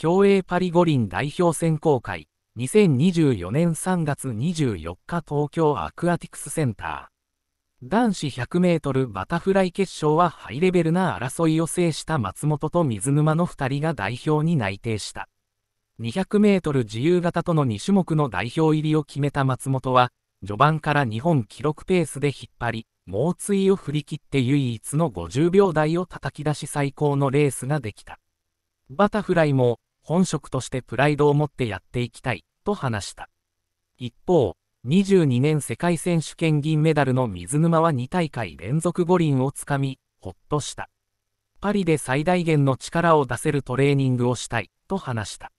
競泳パリ五輪代表選考会、2024年3月24日東京アクアティクスセンター。男子100 m バタフライ決勝はハイレベルな争いを制した松本と水沼の2人が代表に内定した。200 m 自由形との2種目の代表入りを決めた松本は、序盤から日本記録ペースで引っ張り、猛追を振り切って唯一の50秒台を叩き出し最高のレースができた。バタフライも本職としてプライドを持ってやっていきたい、と話した。一方、22年世界選手権銀メダルの水沼は2大会連続五輪をつかみ、ほっとした。パリで最大限の力を出せるトレーニングをしたい、と話した。